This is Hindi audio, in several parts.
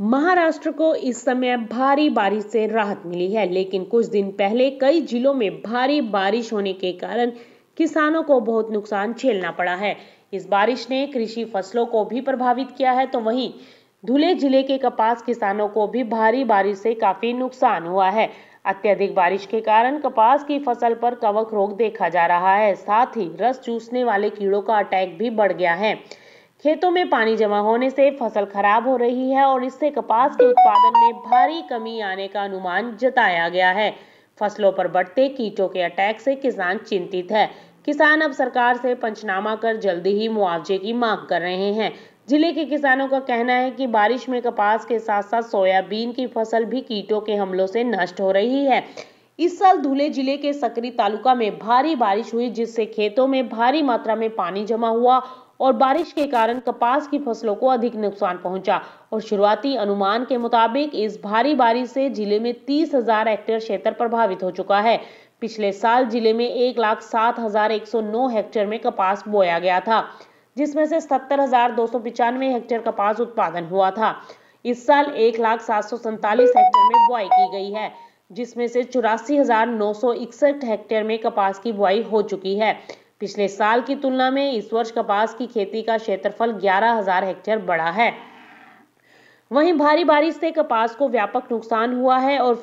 महाराष्ट्र को इस समय भारी बारिश से राहत मिली है लेकिन कुछ दिन पहले कई जिलों में भारी बारिश होने के कारण किसानों को बहुत नुकसान झेलना पड़ा है इस बारिश ने कृषि फसलों को भी प्रभावित किया है तो वहीं धुले जिले के कपास किसानों को भी भारी बारिश से काफी नुकसान हुआ है अत्यधिक बारिश के कारण कपास की फसल पर कवक रोग देखा जा रहा है साथ ही रस चूसने वाले कीड़ों का अटैक भी बढ़ गया है खेतों में पानी जमा होने से फसल खराब हो रही है और इससे कपास के उत्पादन में भारी कमी आने का अनुमान जताया गया है फसलों पर बढ़ते कीटों के अटैक से किसान चिंतित है किसान अब सरकार से पंचनामा कर जल्दी ही मुआवजे की मांग कर रहे हैं जिले के किसानों का कहना है कि बारिश में कपास के साथ साथ सोयाबीन की फसल भी कीटों के हमलों से नष्ट हो रही है इस साल धुले जिले के सकरी तालुका में भारी बारिश हुई जिससे खेतों में भारी मात्रा में पानी जमा हुआ और बारिश के कारण कपास की फसलों को अधिक नुकसान पहुंचा और शुरुआती अनुमान के मुताबिक इस भारी बारिश से जिले में तीस हजार हेक्टेयर क्षेत्र प्रभावित हो चुका है पिछले साल जिले में एक लाख सात हजार एक सौ नौ हेक्टेयर में कपास बोया गया था जिसमें से सत्तर हजार दो सौ पिचानवे हेक्टेयर कपास उत्पादन हुआ था इस साल एक लाख सात सौ सैतालीस हेक्टेयर में बुआई की गई है जिसमें से चौरासी हजार नौ सौ इकसठ हेक्टेयर में कपास की बुआई हो चुकी है पिछले साल की तुलना में इस वर्ष कपास की खेती का क्षेत्रफल ग्यारह हजार हेक्टेयर बढ़ा है वहीं भारी बारिश से कपास को व्यापक नुकसान हुआ है और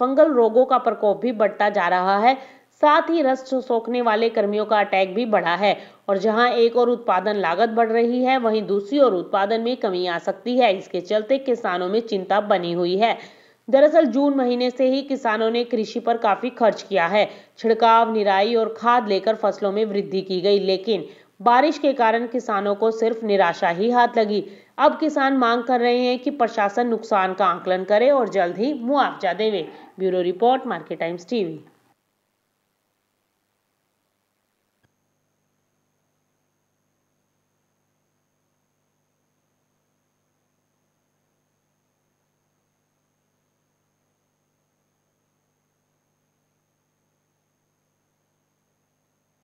फंगल रोगों का प्रकोप भी बढ़ता जा रहा है साथ ही रस सोखने वाले कर्मियों का अटैक भी बढ़ा है और जहां एक और उत्पादन लागत बढ़ रही है वहीं दूसरी ओर उत्पादन में कमी आ सकती है इसके चलते किसानों में चिंता बनी हुई है दरअसल जून महीने से ही किसानों ने कृषि पर काफी खर्च किया है छिड़काव निराई और खाद लेकर फसलों में वृद्धि की गई लेकिन बारिश के कारण किसानों को सिर्फ निराशा ही हाथ लगी अब किसान मांग कर रहे हैं कि प्रशासन नुकसान का आंकलन करे और जल्द ही मुआवजा देवे bureau report Market Times TV